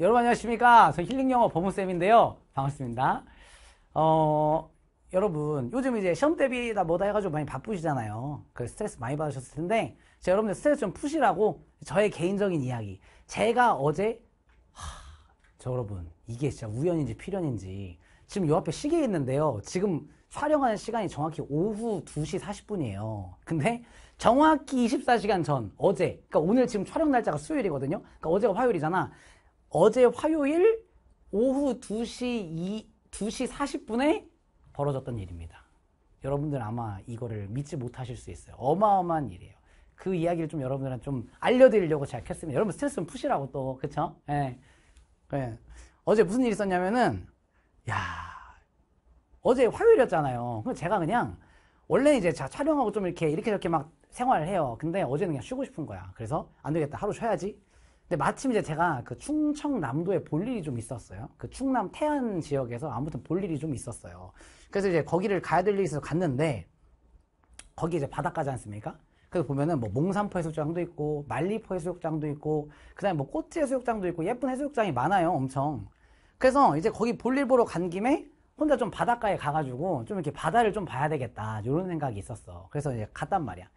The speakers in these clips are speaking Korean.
여러분 안녕하십니까 저 힐링영어 버무쌤인데요 반갑습니다 어 여러분 요즘 이제 시험 대비다 뭐다 해가지고 많이 바쁘시잖아요 그 스트레스 많이 받으셨을 텐데 제가 여러분들 스트레스 좀 푸시라고 저의 개인적인 이야기 제가 어제 하, 저 여러분 이게 진짜 우연인지 필연인지 지금 요 앞에 시계 있는데요 지금 촬영하는 시간이 정확히 오후 2시 40분이에요 근데 정확히 24시간 전 어제 그러니까 오늘 지금 촬영 날짜가 수요일이거든요 그러니까 어제가 화요일이잖아 어제 화요일 오후 2시, 2, 2시 40분에 벌어졌던 일입니다. 여러분들 아마 이거를 믿지 못하실 수 있어요. 어마어마한 일이에요. 그 이야기를 좀 여러분들한테 좀 알려드리려고 제가 켰습니다. 여러분 스트레스 좀 푸시라고 또, 그쵸? 예. 예. 어제 무슨 일이 있었냐면은, 야 어제 화요일이었잖아요. 제가 그냥, 원래 이제 자, 촬영하고 좀 이렇게, 이렇게 저렇게 막 생활을 해요. 근데 어제는 그냥 쉬고 싶은 거야. 그래서, 안 되겠다. 하루 쉬어야지. 근데 마침 이제 제가 그 충청남도에 볼 일이 좀 있었어요. 그 충남 태안 지역에서 아무튼 볼 일이 좀 있었어요. 그래서 이제 거기를 가야 될 일이 있어서 갔는데 거기 이제 바닷가지 않습니까? 그래서 보면은 뭐 몽산포 해수욕장도 있고 말리포 해수욕장도 있고 그다음에 뭐 꽃지 해수욕장도 있고 예쁜 해수욕장이 많아요 엄청 그래서 이제 거기 볼일 보러 간 김에 혼자 좀 바닷가에 가가지고 좀 이렇게 바다를 좀 봐야 되겠다 이런 생각이 있었어 그래서 이제 갔단 말이야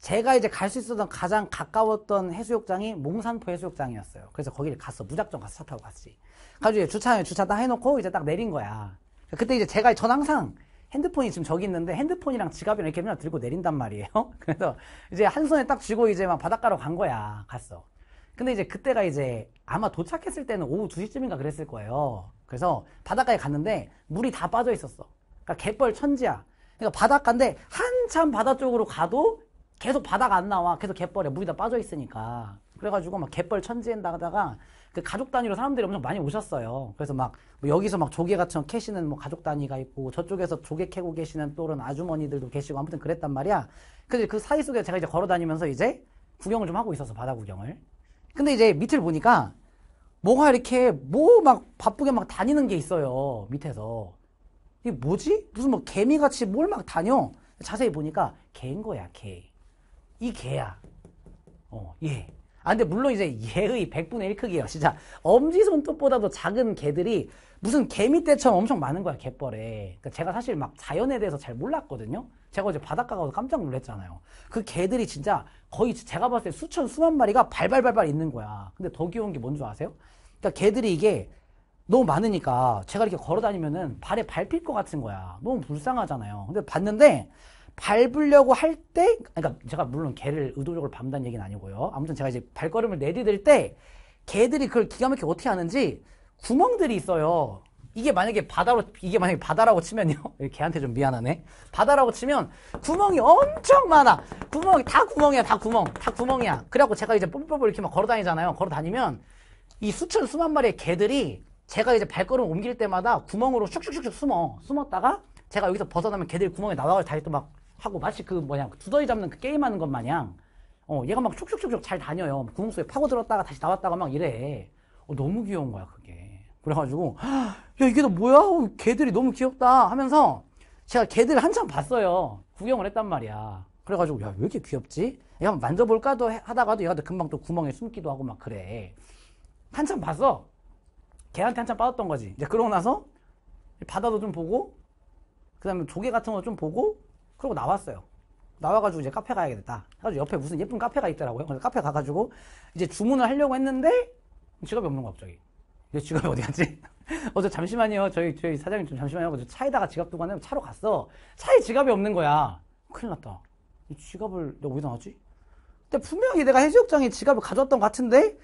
제가 이제 갈 수 있었던 가장 가까웠던 해수욕장이 몽산포 해수욕장이었어요. 그래서 거기를 갔어. 무작정 갔어. 차 타고 갔지. 가지고 주차에 장 주차 다 해놓고 이제 딱 내린 거야. 그러니까 그때 이제 제가 전 항상 핸드폰이 지금 저기 있는데 핸드폰이랑 지갑이랑 이렇게 맨날 들고 내린단 말이에요. 그래서 이제 한 손에 딱 쥐고 이제 막 바닷가로 간 거야. 갔어. 근데 이제 그때가 이제 아마 도착했을 때는 오후 2시쯤인가 그랬을 거예요. 그래서 바닷가에 갔는데 물이 다 빠져 있었어. 그러니까 갯벌 천지야. 그러니까 바닷가인데 한참 바다 쪽으로 가도 계속 바다가 안 나와. 계속 갯벌에 물이 다 빠져 있으니까. 그래가지고 막 갯벌 천지엔다가 그 가족 단위로 사람들이 엄청 많이 오셨어요. 그래서 막 뭐 여기서 막 조개 같은 캐시는 뭐 가족 단위가 있고 저쪽에서 조개 캐고 계시는 또는 아주머니들도 계시고 아무튼 그랬단 말이야. 근데 그 사이 속에 제가 이제 걸어 다니면서 이제 구경을 좀 하고 있어서 바다 구경을. 근데 이제 밑을 보니까 뭐가 이렇게 뭐 막 바쁘게 막 다니는 게 있어요. 밑에서. 이게 뭐지? 무슨 뭐 개미같이 뭘 막 다녀? 자세히 보니까 개인 거야, 개. 이 개야. 어, 예. 아, 근데 물론 이제 얘의 100분의 1 크기예요. 진짜 엄지손톱보다도 작은 개들이 무슨 개미떼처럼 엄청 많은 거야, 갯벌에. 그러니까 제가 사실 막 자연에 대해서 잘 몰랐거든요. 제가 이제 바닷가 가서 깜짝 놀랐잖아요. 그 개들이 진짜 거의 제가 봤을 때 수천, 수만 마리가 발발발발 있는 거야. 근데 더 귀여운 게 뭔 줄 아세요? 그러니까 개들이 이게 너무 많으니까 제가 이렇게 걸어 다니면은 발에 밟힐 것 같은 거야. 너무 불쌍하잖아요. 근데 봤는데 밟으려고 할 때, 그러니까 제가 물론 개를 의도적으로 밟는다는 얘기는 아니고요. 아무튼 제가 이제 발걸음을 내디딜 때, 개들이 그걸 기가 막히게 어떻게 하는지 구멍들이 있어요. 이게 만약에 바다로, 이게 만약에 바다라고 치면요. 개한테 좀 미안하네. 바다라고 치면 구멍이 엄청 많아. 구멍이, 다 구멍이야, 다 구멍. 다 구멍이야. 그래갖고 제가 이제 뽀뽀뽀 이렇게 막 걸어 다니잖아요. 걸어 다니면 이 수천, 수만 마리의 개들이 제가 이제 발걸음 옮길 때마다 구멍으로 슉슉슉슉 숨어. 숨었다가 제가 여기서 벗어나면 개들이 구멍에 나와서 다시 또막 하고 마치 그 뭐냐 그 두더이 잡는 그 게임하는 것 마냥 어 얘가 막 촉촉촉촉 잘 다녀요 구멍 속에 파고들었다가 다시 나왔다가 막 이래 어, 너무 귀여운 거야 그게 그래가지고 야 이게 다 뭐야 어, 개들이 너무 귀엽다 하면서 제가 개들 한참 봤어요 구경을 했단 말이야 그래가지고 야 왜 이렇게 귀엽지 얘가 만져볼까도 하다가도 얘가 또 금방 또 구멍에 숨기도 하고 막 그래 한참 봤어 개한테 한참 빠졌던 거지 이제 그러고 나서 바다도 좀 보고 그 다음에 조개 같은 거 좀 보고 그러고 나왔어요. 나와가지고 이제 카페 가야겠다. 해가지고 옆에 무슨 예쁜 카페가 있더라고요. 그래서 카페 가가지고 이제 주문을 하려고 했는데 지갑이 없는 거야 갑자기. 내 지갑이 어디 갔지? 어제 잠시만요. 저희 저희 사장님 좀 잠시만요. 차에다가 지갑 두고 가는 차로 갔어. 차에 지갑이 없는 거야. 큰일 났다. 이 지갑을 내가 어디다 놨지? 근데 분명히 내가 해수욕장에 지갑을 가져왔던 것 같은데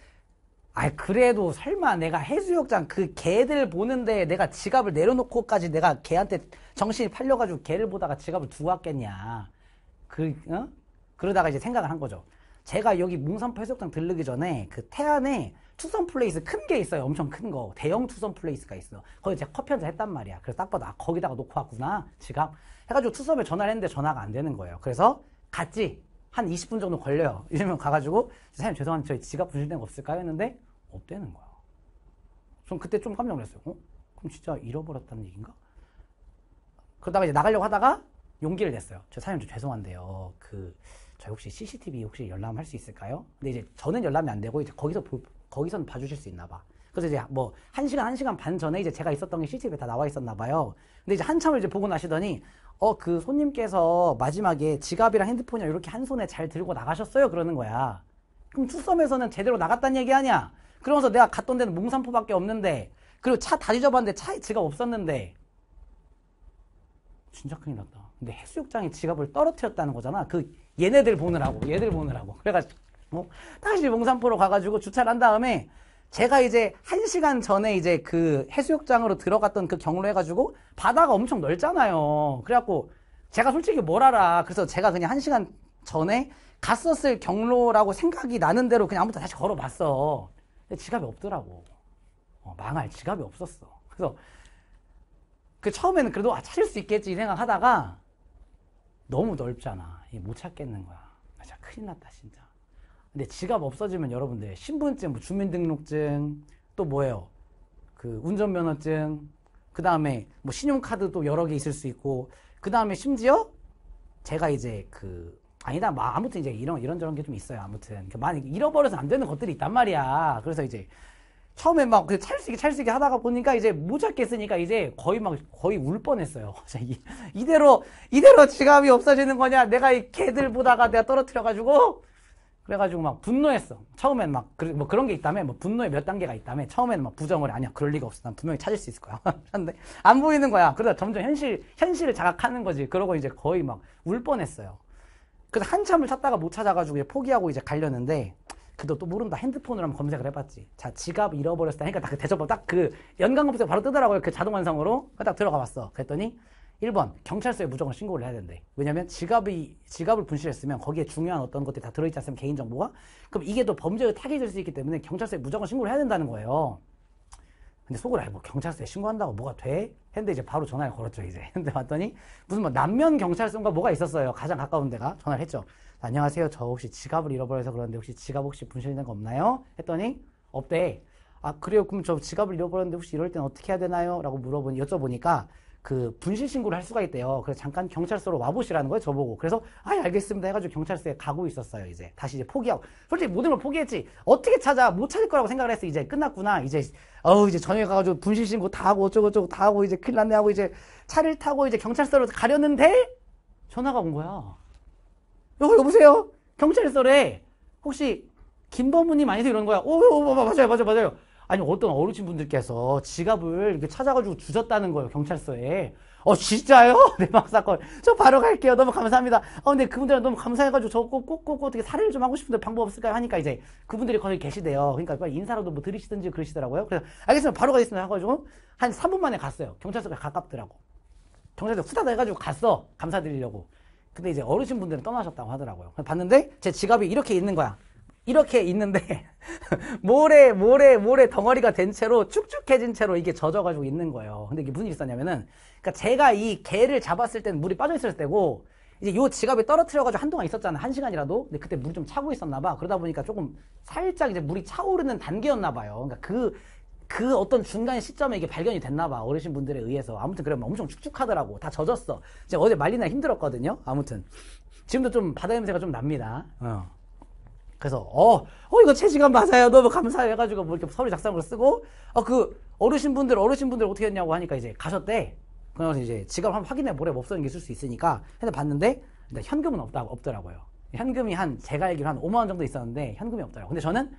아 그래도 설마 내가 해수욕장 그 개들 보는데 내가 지갑을 내려놓고까지 내가 개한테 정신이 팔려가지고 개를 보다가 지갑을 두고 왔겠냐 그 어? 그러다가 이제 생각을 한 거죠 제가 여기 몽산포 해수욕장 들르기 전에 그 태안에 투썸 플레이스 큰 게 있어요 엄청 큰 거 대형 투썸 플레이스가 있어 거기 제가 커피 한잔 했단 말이야 그래서 딱 봐도 아 거기다가 놓고 왔구나 지갑 해가지고 투썸에 전화를 했는데 전화가 안 되는 거예요 그래서 갔지 한 20분 정도 걸려요 이러면 가가지고 사장님 죄송한데 저희 지갑 분실된 거 없을까요? 했는데 못 되는 거야. 전 그때 좀 깜짝 놀랐어요. 어? 그럼 진짜 잃어버렸다는 얘기인가? 그러다가 이제 나가려고 하다가 용기를 냈어요. 저 사장님 죄송한데요. 그, 저 혹시 CCTV 혹시 열람할 수 있을까요? 근데 이제 저는 열람이 안 되고 이제 거기서, 거기선 봐주실 수 있나 봐. 그래서 이제 뭐, 한 시간, 한 시간 반 전에 이제 제가 있었던 게 CCTV에 다 나와 있었나 봐요. 근데 이제 한참을 이제 보고 나시더니, 어, 그 손님께서 마지막에 지갑이랑 핸드폰이랑 이렇게 한 손에 잘 들고 나가셨어요. 그러는 거야. 그럼 투썸에서는 제대로 나갔단 얘기 아니야? 그러면서 내가 갔던 데는 몽산포밖에 없는데 그리고 차 다 뒤져봤는데 차에 지갑 없었는데 진짜 큰일 났다. 근데 해수욕장에 지갑을 떨어뜨렸다는 거잖아. 그 얘네들 보느라고 얘들 보느라고 그래가지고 뭐 다시 몽산포로 가가지고 주차를 한 다음에 제가 이제 한 시간 전에 이제 그 해수욕장으로 들어갔던 그 경로 해가지고 바다가 엄청 넓잖아요. 그래갖고 제가 솔직히 뭘 알아. 그래서 제가 그냥 한 시간 전에 갔었을 경로라고 생각이 나는 대로 그냥 아무튼 다시 걸어봤어. 근데 지갑이 없더라고. 어, 망할 지갑이 없었어. 그래서 그 처음에는 그래도 아, 찾을 수 있겠지 생각하다가 너무 넓잖아. 못 찾겠는 거야. 맞아, 큰일 났다, 진짜. 근데 지갑 없어지면 여러분들 신분증, 뭐 주민등록증, 또 뭐예요? 그 운전면허증, 그 다음에 뭐 신용카드도 여러 개 있을 수 있고, 그 다음에 심지어 제가 이제 그 아니다. 막 뭐, 아무튼 이제 이런 이런저런 게 좀 있어요. 아무튼 많이 그러니까 잃어버려서 안 되는 것들이 있단 말이야. 그래서 이제 처음에 막 찰스기 찰스기 하다가 보니까 이제 못 잡겠으니까 이제 거의 막 거의 울 뻔했어요. 이대로 이대로 지갑이 없어지는 거냐? 내가 이 개들 보다가 내가 떨어뜨려 가지고 그래가지고 막 분노했어. 처음엔 막, 그, 뭐 그런 게있다면뭐 분노의 몇 단계가 있다면 처음에는 막 부정을, 아니야, 그럴 리가 없어. 난 분명히 찾을 수 있을 거야. 근데 안 보이는 거야. 그러다 점점 현실, 현실을 자각하는 거지. 그러고 이제 거의 막 울 뻔했어요. 그래서 한참을 찾다가 못 찾아가지고 포기하고 이제 갈렸는데 그도 또 모른다 핸드폰으로 한번 검색을 해봤지 자 지갑 잃어버렸을 때러니까딱그 대접법 딱 그 연관 검색 바로 뜨더라고요 그 자동 완성으로 딱 들어가 봤어 그랬더니 1번 경찰서에 무조건 신고를 해야 된대 왜냐면 지갑이 지갑을 분실했으면 거기에 중요한 어떤 것들이 다 들어있지 않으면 개인정보가 그럼 이게 또 범죄의 타격이 될수 있기 때문에 경찰서에 무조건 신고를 해야 된다는 거예요 근데 속으로 아뭐 경찰서에 신고한다고 뭐가 돼? 했는데 이제 바로 전화를 걸었죠 이제 했는데 봤더니 무슨 뭐 남면 경찰서인가 뭐가 있었어요 가장 가까운 데가 전화를 했죠 안녕하세요 저 혹시 지갑을 잃어버려서 그러는데 혹시 지갑 혹시 분실된 거 없나요? 했더니 없대 아 그래요 그럼 저 지갑을 잃어버렸는데 혹시 이럴 땐 어떻게 해야 되나요? 라고 물어보니 여쭤보니까 그 분실 신고를 할 수가 있대요. 그래서 잠깐 경찰서로 와보시라는 거예요, 저보고. 그래서 아, 알겠습니다 해가지고 경찰서에 가고 있었어요, 이제. 다시 이제 포기하고. 솔직히 모든 걸 포기했지. 어떻게 찾아? 못 찾을 거라고 생각을 했어. 이제 끝났구나. 이제 어우, 이제 저녁에 가가지고 분실 신고 다 하고 어쩌고저쩌고 다 하고 이제 큰일 났네 하고 이제 차를 타고 이제 경찰서로 가려는데 전화가 온 거야. 여보, 여보세요? 경찰서래. 혹시 김범우님 아니세요? 이런 거야. 오, 어, 오, 어, 어, 맞아요, 맞아요, 맞아요. 아니 어떤 어르신 분들께서 지갑을 이렇게 찾아가지고 주셨다는 거예요 경찰서에 어 진짜요? 내막 사건 저 바로 갈게요 너무 감사합니다 어 근데 그분들은 너무 감사해가지고 저 꼭 꼭 꼭 어떻게 사례를 좀 하고 싶은데 방법 없을까요? 하니까 이제 그분들이 거기 계시대요 그러니까 인사라도 뭐 드리시든지 그러시더라고요 그래서 알겠습니다 바로 가겠습니다 하고가지고 한 3분 만에 갔어요 경찰서가 가깝더라고 경찰서 후다닥 해가지고 갔어 감사드리려고 근데 이제 어르신 분들은 떠나셨다고 하더라고요 봤는데 제 지갑이 이렇게 있는 거야 이렇게 있는데 모래 모래 모래 덩어리가 된 채로 축축해진 채로 이게 젖어가지고 있는 거예요. 근데 이게 무슨 일이 있었냐면은 그러니까 제가 이 개를 잡았을 때는 물이 빠져 있을 때고 이제 요지갑이 떨어뜨려가지고 한동안 있었잖아 한 시간이라도 근데 그때 물이 좀 차고 있었나봐 그러다 보니까 조금 살짝 이제 물이 차오르는 단계였나봐요. 그러니까 그그 그 어떤 중간 시점에 이게 발견이 됐나 봐 어르신 분들에 의해서 아무튼 그러면 엄청 축축하더라고 다 젖었어 제 어제 말리나 힘들었거든요 아무튼 지금도 좀 바다 냄새가 좀 납니다 어. 그래서 어, 어 이거 체지감 맞아요. 너무 감사해가지고 뭐 이렇게 서류 작성을 쓰고 어 그 어르신분들 어르신분들 어떻게 했냐고 하니까 이제 가셨대. 그래서 이제 지갑 한번 확인해 보래 뭐 없어진 게 있을 수 있으니까 해서 봤는데 일단 현금은 없다 없더라고요. 현금이 한 제가 알기로 한 5만 원 정도 있었는데 현금이 없더라고. 요 근데 저는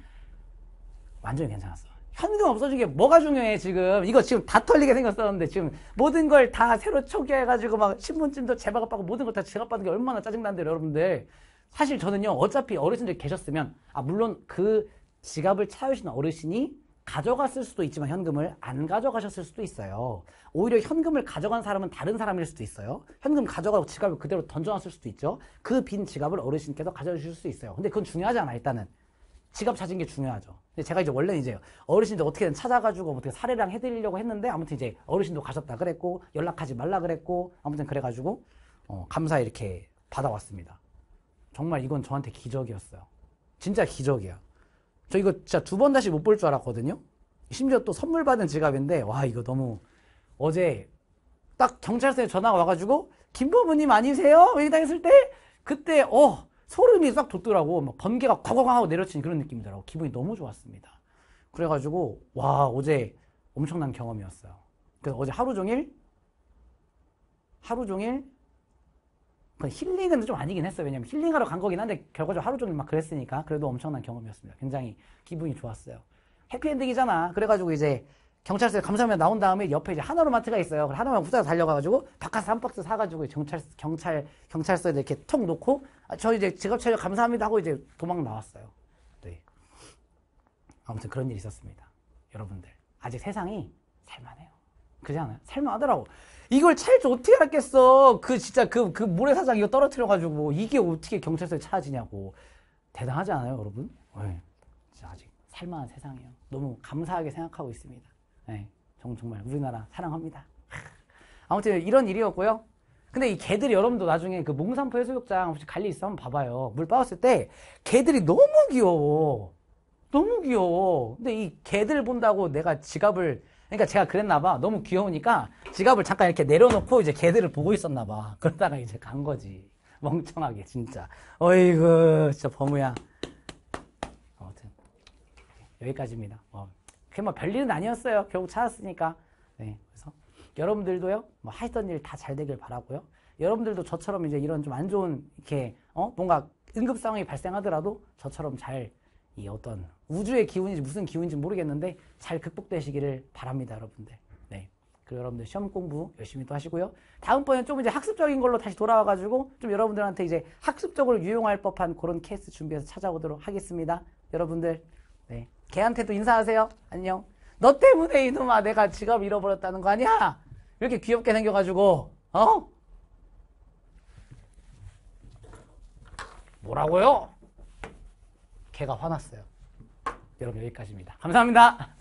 완전히 괜찮았어. 현금 없어진 게 뭐가 중요해 지금 이거 지금 다 털리게 생겼었는데 지금 모든 걸 다 새로 초기화해가지고 막 신분증도 제박 받고 모든 걸다 제가 받은게 얼마나 짜증난데 여러분들 사실 저는요 어차피 어르신들 계셨으면 아 물론 그 지갑을 차으신 어르신이 가져갔을 수도 있지만 현금을 안 가져가셨을 수도 있어요. 오히려 현금을 가져간 사람은 다른 사람일 수도 있어요. 현금 가져가고 지갑을 그대로 던져놨을 수도 있죠. 그 빈 지갑을 어르신께서 가져주실 수 있어요. 근데 그건 중요하지 않아 일단은. 지갑 찾은 게 중요하죠. 근데 제가 이제 원래 이제 어르신들 어떻게든 찾아가지고 뭐 어떻게 사례랑 해드리려고 했는데 아무튼 이제 어르신도 가셨다 그랬고 연락하지 말라 그랬고 아무튼 그래가지고 어, 감사 이렇게 받아왔습니다. 정말 이건 저한테 기적이었어요. 진짜 기적이야. 저 이거 진짜 두 번 다시 못 볼 줄 알았거든요. 심지어 또 선물 받은 지갑인데 와 이거 너무 어제 딱 경찰서에 전화가 와가지고 김부모님 아니세요? 얘기당했을 때 그때 어 소름이 싹 돋더라고 막 번개가 과광하고 내려치는 그런 느낌이더라고 기분이 너무 좋았습니다. 그래가지고 와 어제 엄청난 경험이었어요. 그래서 어제 하루 종일 하루 종일 그 힐링은 좀 아니긴 했어요. 왜냐면 힐링하러 간 거긴 한데 결과적으로 하루 종일 막 그랬으니까 그래도 엄청난 경험이었습니다. 굉장히 기분이 좋았어요. 해피엔딩이잖아. 그래가지고 이제 경찰서에 감사하면 나온 다음에 옆에 이제 하나로마트가 있어요. 그래서 하나만 후다닥 달려가가지고 바카스 한 박스 사가지고 경찰 경찰 경찰서에 이렇게 턱 놓고 아, 저 이제 직업 체력 감사합니다 하고 이제 도망 나왔어요. 네. 아무튼 그런 일이 있었습니다. 여러분들 아직 세상이 살만해 그지 렇 않아요? 살만하더라고. 이걸 찰 줄 어떻게 알겠어? 그 진짜 그, 그 모래사장 이거 떨어뜨려가지고 이게 어떻게 경찰서에 찾아지냐고. 대단하지 않아요, 여러분? 네. 진짜 아직 살만한 세상이에요. 너무 감사하게 생각하고 있습니다. 네. 정말 우리나라 사랑합니다. 아무튼 이런 일이었고요. 근데 이 개들이 여러분도 나중에 그 몽산포 해수욕장 혹시 갈리 있어 한번 봐봐요. 물 빠졌을 때 개들이 너무 귀여워. 너무 귀여워. 근데 이 개들 본다고 내가 지갑을 그러니까 제가 그랬나 봐. 너무 귀여우니까 지갑을 잠깐 이렇게 내려놓고 이제 개들을 보고 있었나 봐. 그러다가 이제 간 거지. 멍청하게 진짜. 어이구 진짜 범우야. 아무튼 여기까지입니다. 어. 그게 뭐 별일은 아니었어요. 결국 찾았으니까. 네. 그래서 여러분들도요. 뭐 하시던 일 다 잘 되길 바라고요. 여러분들도 저처럼 이제 이런 좀 안 좋은 이렇게 어? 뭔가 응급 상황이 발생하더라도 저처럼 잘 이 어떤 우주의 기운인지 무슨 기운인지 모르겠는데 잘 극복되시기를 바랍니다, 여러분들. 네. 그리고 여러분들 시험 공부 열심히 또 하시고요. 다음번엔 좀 이제 학습적인 걸로 다시 돌아와가지고 좀 여러분들한테 이제 학습적으로 유용할 법한 그런 케이스 준비해서 찾아오도록 하겠습니다. 여러분들, 네. 걔한테도 인사하세요. 안녕. 너 때문에 이놈아 내가 지갑 잃어버렸다는 거 아니야? 이렇게 귀엽게 생겨가지고, 어? 뭐라고요? 걔가 화났어요. 여러분 여기까지입니다. 감사합니다.